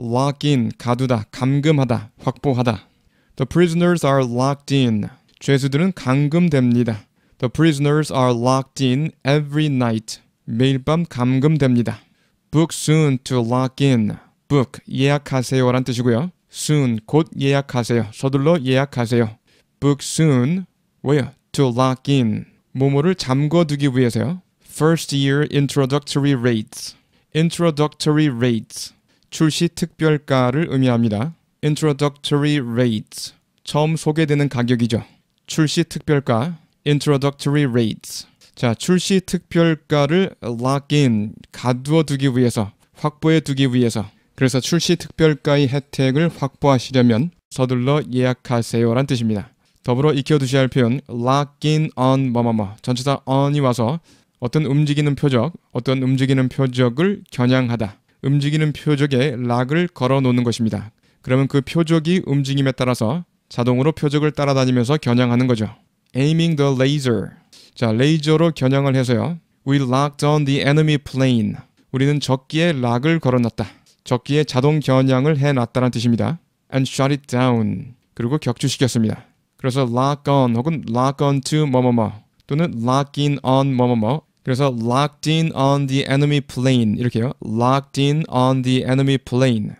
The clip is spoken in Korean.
lock in 가두다, 감금하다, 확보하다. The prisoners are locked in. 죄수들은 감금됩니다. The prisoners are locked in every night. 매일 밤 감금됩니다. Book soon to lock in. Book 예약하세요 란 뜻이고요. Soon 곧 예약하세요. 서둘러 예약하세요. Book soon 왜요? To lock in. 모모를 잠궈두기 위해서요. First year introductory rates. Introductory rates. 출시 특별가를 의미합니다. Introductory Rates 처음 소개되는 가격이죠. 출시 특별가 Introductory Rates 자 출시 특별가를 lock in 가두어 두기 위해서 확보해 두기 위해서 그래서 출시 특별가의 혜택을 확보하시려면 서둘러 예약하세요 란 뜻입니다. 더불어 익혀두셔야 할 표현 lock in on 뭐뭐뭐 전체다 on이 와서 어떤 움직이는 표적, 어떤 움직이는 표적을 겨냥하다 움직이는 표적에 락을 걸어 놓는 것입니다. 그러면 그 표적이 움직임에 따라서 자동으로 표적을 따라다니면서 겨냥하는 거죠. aiming the laser. 자, 레이저로 겨냥을 해서요. We locked on the enemy plane. 우리는 적기에 락을 걸어놨다. 적기에 자동 겨냥을 해놨다는 뜻입니다. And shut it down. 그리고 격추시켰습니다. 그래서 lock on 혹은 lock on to 뭐뭐뭐 또는 lock in on 뭐뭐뭐 그래서 locked in on the enemy plane 이렇게요. locked in on the enemy plane.